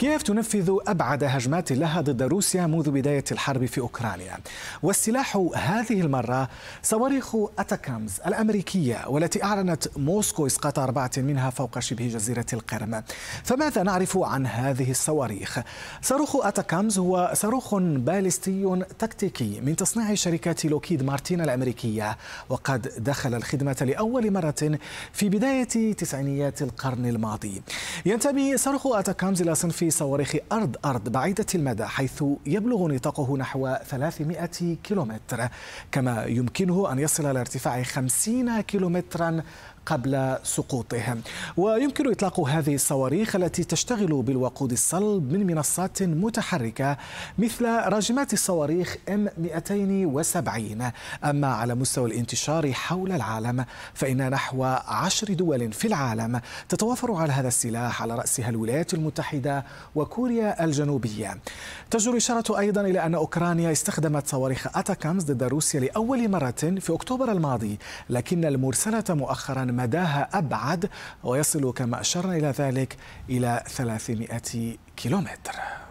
كيف تنفذ أبعد هجمات لها ضد روسيا منذ بداية الحرب في أوكرانيا والسلاح هذه المرة صواريخ أتاكامز الأمريكية والتي أعلنت موسكو إسقاط أربعة منها فوق شبه جزيرة القرم فماذا نعرف عن هذه الصواريخ؟ صاروخ أتاكامز هو صاروخ باليستي تكتيكي من تصنيع شركة لوكيد مارتين الأمريكية وقد دخل الخدمة لأول مرة في بداية تسعينيات القرن الماضي ينتمي صاروخ أتاكامز إلى صنف صواريخ أرض أرض بعيدة المدى حيث يبلغ نطاقه نحو 300 كيلومتر كما يمكنه أن يصل إلى ارتفاع 50 كيلومترا قبل سقوطه ويمكن إطلاق هذه الصواريخ التي تشتغل بالوقود الصلب من منصات متحركة مثل راجمات الصواريخ M270 أما على مستوى الانتشار حول العالم فإن نحو عشر دول في العالم تتوافر على هذا السلاح على رأسها الولايات المتحدة وكوريا الجنوبية تجر إشارة أيضا إلى أن أوكرانيا استخدمت صواريخ أتاكامز ضد روسيا لأول مرة في أكتوبر الماضي لكن المرسلة مؤخرا مداها أبعد ويصل كما أشرنا إلى ذلك إلى 300 كيلومتر